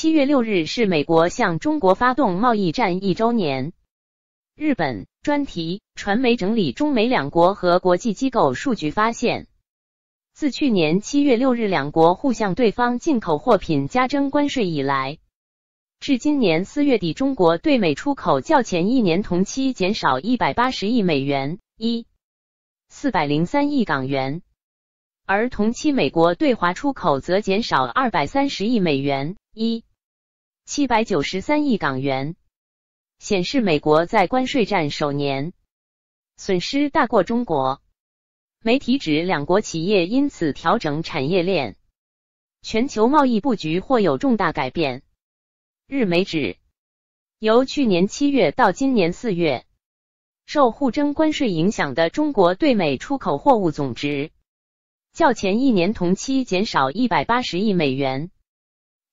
七月六日是美国向中国发动贸易战一周年。日本专题传媒整理中美两国和国际机构数据发现，自去年七月六日两国互向对方进口货品加征关税以来，至今年四月底，中国对美出口较前一年同期减少一百八十亿美元一四百零三亿港元，而同期美国对华出口则减少二百三十亿美元一。七百九十三亿港元，显示美国在关税战首年损失大过中国。媒体指两国企业因此调整产业链，全球贸易布局或有重大改变。日媒指，由去年七月到今年四月，受互征关税影响的中国对美出口货物总值较前一年同期减少一百八十亿美元。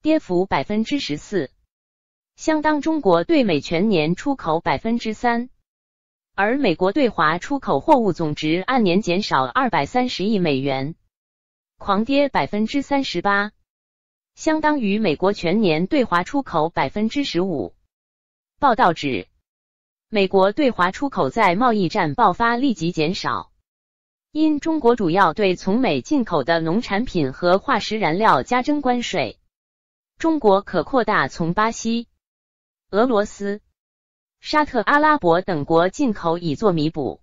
跌幅百分之十四，相当中国对美全年出口百分之三，而美国对华出口货物总值按年减少二百三十亿美元，狂跌百分之三十八，相当于美国全年对华出口百分之十五。报道指，美国对华出口在贸易战爆发立即减少，因中国主要对从美进口的农产品和化石燃料加征关税。中国可扩大从巴西、俄罗斯、沙特阿拉伯等国进口，以作弥补。